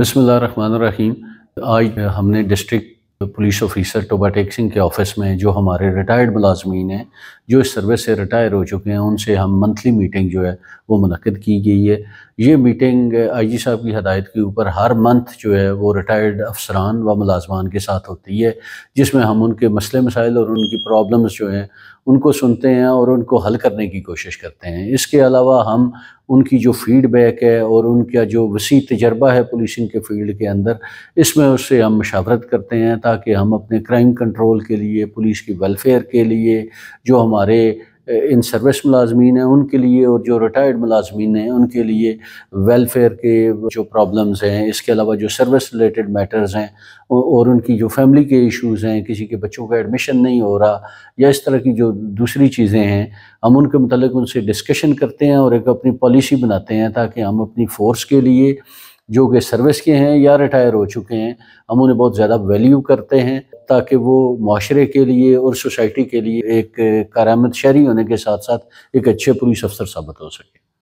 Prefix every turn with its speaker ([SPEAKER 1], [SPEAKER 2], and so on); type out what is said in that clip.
[SPEAKER 1] बिसमीम आज हमने district police officer Toba Tek Singh के ऑफिस में जो हमारे रिटायर्ड मुलाजमीन हैं जो इस सर्विस से रिटायर हो चुके हैं उनसे हम मंथली मीटिंग जो है वो मनद की गई है ये मीटिंग आई जी साहब की हदायत के ऊपर हर मंथ जो है वो रिटायर्ड अफसरान व मुलाजमान के साथ होती है जिसमें हम उनके मसले मसाइल और उनकी प्रॉब्लम्स जो हैं उनको सुनते हैं और उनको हल करने की कोशिश करते हैं इसके अलावा हम उनकी जो फीडबैक है और उनका जो वसी तजर्बा है पुलिसिंग के फील्ड के अंदर इसमें उससे हम मशावरत करते हैं ताकि हम अपने क्राइम कंट्रोल के लिए पुलिस की वेलफेयर के लिए जो हमारे इन सर्विस मुलाजमीन हैं उनके लिए और जो रिटायर्ड मुलाजमीन हैं उनके लिए वेलफेयर के जो प्रॉब्लम्स हैं इसके अलावा जो सर्विस रिलेटेड मैटर्स हैं और उनकी जो फैमिली के इश्यूज़ हैं किसी के बच्चों का एडमिशन नहीं हो रहा या इस तरह की जो दूसरी चीज़ें हैं हम उनके मतलब उनसे डिस्कशन करते हैं और एक अपनी पॉलिसी बनाते हैं ताकि हम अपनी फोर्स के लिए जो कि सर्विस के हैं या रिटायर हो चुके हैं हम उन्हें बहुत ज़्यादा वैल्यू करते हैं ताकि वो माशरे के लिए और सोसाइटी के लिए एक कारामद शहरी होने के साथ साथ एक अच्छे पुलिस अफसर साबित हो सके